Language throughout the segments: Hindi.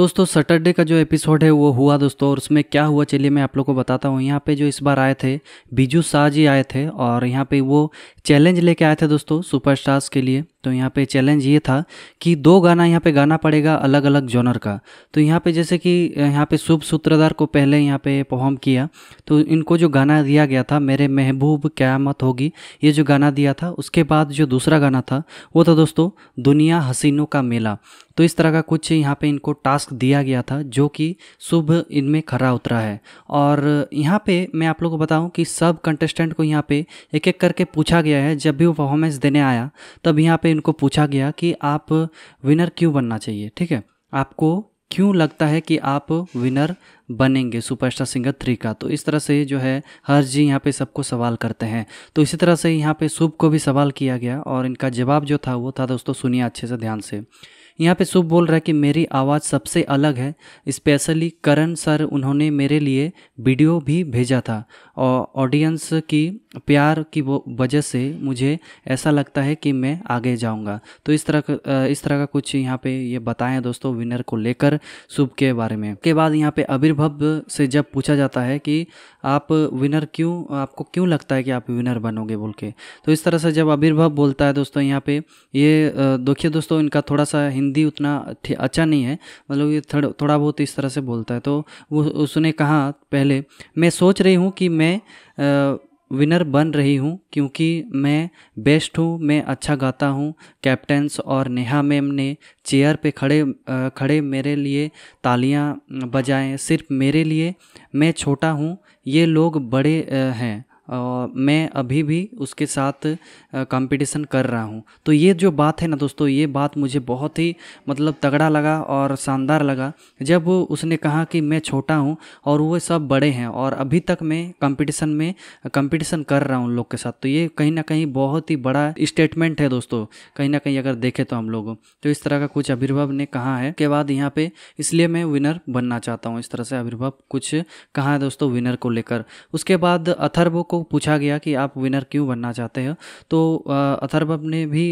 दोस्तों सैटरडे का जो एपिसोड है वो हुआ दोस्तों और उसमें क्या हुआ चलिए मैं आप लोग को बताता हूँ यहाँ पे जो इस बार आए थे बीजू शाह जी आए थे और यहाँ पे वो चैलेंज लेके आए थे दोस्तों सुपरस्टार्स के लिए तो यहाँ पे चैलेंज ये था कि दो गाना यहाँ पे गाना पड़ेगा अलग अलग जॉनर का तो यहाँ पे जैसे कि यहाँ पे शुभ सूत्रधार को पहले यहाँ पे परफॉर्म किया तो इनको जो गाना दिया गया था मेरे महबूब क़्यामत होगी ये जो गाना दिया था उसके बाद जो दूसरा गाना था वो था दोस्तों दुनिया हसीनों का मेला तो इस तरह का कुछ यहाँ पे इनको टास्क दिया गया था जो कि शुभ इनमें खरा उतरा है और यहाँ पे मैं आप लोगों को बताऊँ कि सब कंटेस्टेंट को यहाँ पे एक एक करके पूछा गया है जब भी वो परफॉर्मेंस देने आया तब यहाँ पे इनको पूछा गया कि आप विनर क्यों बनना चाहिए ठीक है आपको क्यों लगता है कि आप विनर बनेंगे सुपरस्टार सिंगर थ्री का तो इस तरह से जो है हर्ष जी यहाँ पे सबको सवाल करते हैं तो इसी तरह से यहाँ पे शुभ को भी सवाल किया गया और इनका जवाब जो था वो था दोस्तों सुनिए अच्छे से ध्यान से यहाँ पे शुभ बोल रहा है कि मेरी आवाज़ सबसे अलग है स्पेशली करण सर उन्होंने मेरे लिए वीडियो भी भेजा था ऑडियंस की प्यार की वजह से मुझे ऐसा लगता है कि मैं आगे जाऊंगा तो इस तरह का इस तरह का कुछ यहाँ पे ये बताएं दोस्तों विनर को लेकर शुभ के बारे में के बाद यहाँ पे आविर्भव से जब पूछा जाता है कि आप विनर क्यों आपको क्यों लगता है कि आप विनर बनोगे बोल के तो इस तरह से जब आविर्भव बोलता है दोस्तों यहाँ पे ये देखिए दोस्तों इनका थोड़ा सा हिंदी उतना अच्छा नहीं है मतलब ये थोड़ा बहुत इस तरह से बोलता है तो वो उसने कहा पहले मैं सोच रही हूँ कि मैं मैं विनर बन रही हूँ क्योंकि मैं बेस्ट हूँ मैं अच्छा गाता हूँ कैप्टेंस और नेहा मैम ने चेयर पे खड़े खड़े मेरे लिए तालियाँ बजाएं सिर्फ मेरे लिए मैं छोटा हूँ ये लोग बड़े हैं मैं अभी भी उसके साथ कंपटीशन कर रहा हूँ तो ये जो बात है ना दोस्तों ये बात मुझे बहुत ही मतलब तगड़ा लगा और शानदार लगा जब उसने कहा कि मैं छोटा हूँ और वो सब बड़े हैं और अभी तक मैं कंपटीशन में कंपटीशन कर रहा हूँ उन लोग के साथ तो ये कहीं ना कहीं बहुत ही बड़ा स्टेटमेंट है दोस्तों कहीं ना कहीं अगर देखें तो हम लोग तो इस तरह का कुछ अभिर्भव ने कहा है के बाद यहाँ पर इसलिए मैं विनर बनना चाहता हूँ इस तरह से अभिर्भव कुछ कहा है दोस्तों विनर को लेकर उसके बाद अथर्व को को पूछा गया कि आप विनर क्यों बनना चाहते हो तो अथर्व ने भी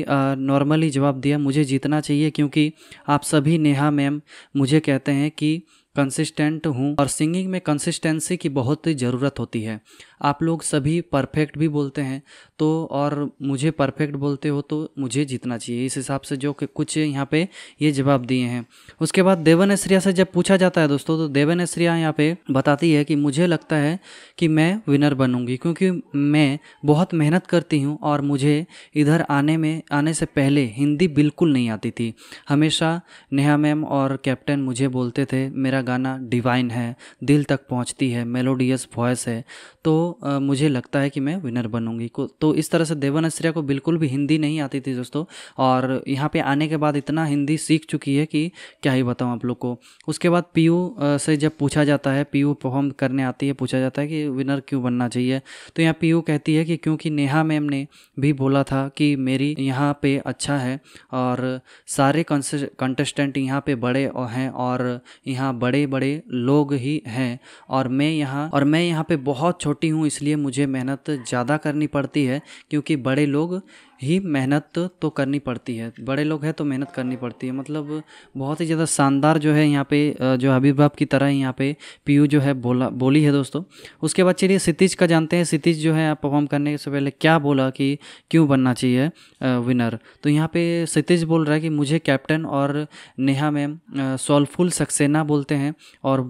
नॉर्मली जवाब दिया मुझे जीतना चाहिए क्योंकि आप सभी नेहा मैम मुझे कहते हैं कि कंसिस्टेंट हूँ और सिंगिंग में कंसिस्टेंसी की बहुत ज़रूरत होती है आप लोग सभी परफेक्ट भी बोलते हैं तो और मुझे परफेक्ट बोलते हो तो मुझे जीतना चाहिए इस हिसाब से जो कि कुछ यहाँ पे ये जवाब दिए हैं उसके बाद देवन से जब पूछा जाता है दोस्तों तो देवन एश्रिया यहाँ पे बताती है कि मुझे लगता है कि मैं विनर बनूंगी क्योंकि मैं बहुत मेहनत करती हूँ और मुझे इधर आने में आने से पहले हिंदी बिल्कुल नहीं आती थी हमेशा नेहा मैम और कैप्टन मुझे बोलते थे मेरा गाना डिवाइन है दिल तक पहुँचती है मेलोडियस वॉयस है तो आ, मुझे लगता है कि मैं विनर बनूंगी को तो इस तरह से देवन को बिल्कुल भी हिंदी नहीं आती थी दोस्तों और यहाँ पे आने के बाद इतना हिंदी सीख चुकी है कि क्या ही बताऊँ आप लोग को उसके बाद पी से जब पूछा जाता है पी परफॉर्म करने आती है पूछा जाता है कि विनर क्यों बनना चाहिए तो यहाँ पी कहती है कि क्योंकि नेहा मैम ने भी बोला था कि मेरी यहाँ पे अच्छा है और सारे कंटेस्टेंट यहाँ पे बड़े हैं और यहाँ बड़े बड़े लोग ही हैं और मैं यहाँ और मैं यहाँ पे बहुत छोटी हूँ हूँ इसलिए मुझे मेहनत ज़्यादा करनी पड़ती है क्योंकि बड़े लोग ही मेहनत तो करनी पड़ती है बड़े लोग हैं तो मेहनत करनी पड़ती है मतलब बहुत ही ज़्यादा शानदार जो है यहाँ पे जो हबीब बाब की तरह यहाँ पे पीयू जो है बोला बोली है दोस्तों उसके बाद चलिए सितिज का जानते हैं सितीज जो है परफॉर्म करने से पहले क्या बोला कि क्यों बनना चाहिए विनर तो यहाँ पे सितिज बोल रहा है कि मुझे कैप्टन और नेहा मैम सॉल्फुल सक्सेना बोलते हैं और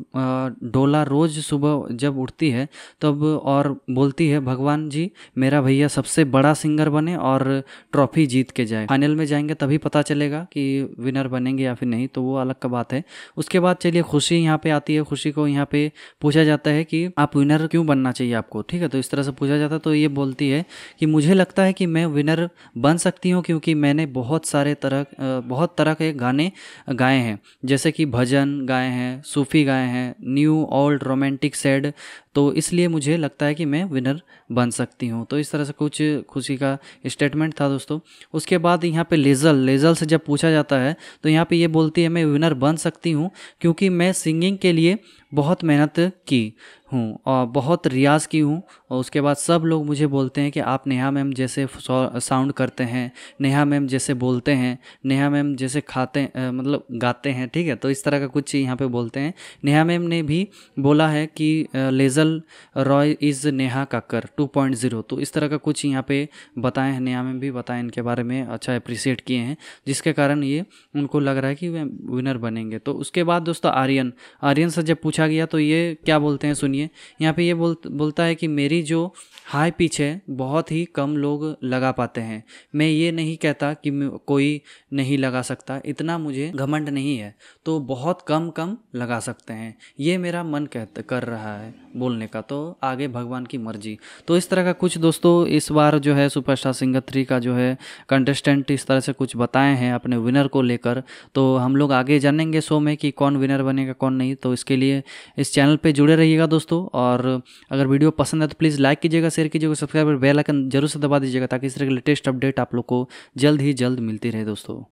डोला रोज़ सुबह जब उठती है तब और बोलती है भगवान जी मेरा भैया सबसे बड़ा सिंगर बने और ट्रॉफी जीत के जाए फाइनल में जाएंगे तभी पता चलेगा कि विनर बनेंगे या फिर नहीं तो वो अलग का बात है उसके बाद चलिए खुशी यहाँ पे आती है खुशी को यहाँ पे पूछा जाता है कि आप विनर क्यों बनना चाहिए आपको ठीक है तो इस तरह से पूछा जाता है तो ये बोलती है कि मुझे लगता है कि मैं विनर बन सकती हूँ क्योंकि मैंने बहुत सारे तरह बहुत तरह के गाने गाए हैं जैसे कि भजन गाए हैं सूफ़ी गाए हैं न्यू ओल्ड रोमांटिक सैड तो इसलिए मुझे लगता है कि मैं विनर बन सकती हूँ तो इस तरह से कुछ खुशी का स्टेटमेंट टूर्नामेंट था दोस्तों उसके बाद यहाँ पे लेजल लेजल से जब पूछा जाता है तो यहाँ पे ये बोलती है मैं विनर बन सकती हूँ क्योंकि मैं सिंगिंग के लिए बहुत मेहनत की हूँ और बहुत रियाज़ की हूँ और उसके बाद सब लोग मुझे बोलते हैं कि आप नेहा मैम जैसे साउंड करते हैं नेहा मैम जैसे बोलते हैं नेहा मैम जैसे खाते मतलब गाते हैं ठीक है तो इस तरह का कुछ यहाँ पे बोलते हैं नेहा मैम ने भी बोला है कि लेजल रॉय इज़ नेहा काकर ज़ीरो तो इस तरह का कुछ यहाँ पे बताएँ हैं नेहा मैम भी बताएं इनके बारे में अच्छा अप्रिसिएट किए हैं जिसके कारण ये उनको लग रहा है कि वे विनर बनेंगे तो उसके बाद दोस्तों आर्यन आर्यन से जब पूछा पूछा गया तो ये क्या बोलते हैं सुनिए यहाँ पे ये बोल बोलता है कि मेरी जो हाई पिच है बहुत ही कम लोग लगा पाते हैं मैं ये नहीं कहता कि कोई नहीं लगा सकता इतना मुझे घमंड नहीं है तो बहुत कम कम लगा सकते हैं ये मेरा मन कह कर रहा है बोलने का तो आगे भगवान की मर्जी तो इस तरह का कुछ दोस्तों इस बार जो है सुपरस्टार सिंगर थ्री का जो है कंटेस्टेंट इस तरह से कुछ बताए हैं अपने विनर को लेकर तो हम लोग आगे जानेंगे शो में कि कौन विनर बनेगा कौन नहीं तो इसके लिए इस चैनल पे जुड़े रहिएगा दोस्तों और अगर वीडियो पसंद है तो प्लीज़ लाइक कीजिएगा शेयर कीजिएगा सब्सक्राइब और बेल आइकन जरूर से दबा दीजिएगा ताकि इस तरह के लेटेस्ट अपडेट आप लोग को जल्द ही जल्द मिलती रहे दोस्तों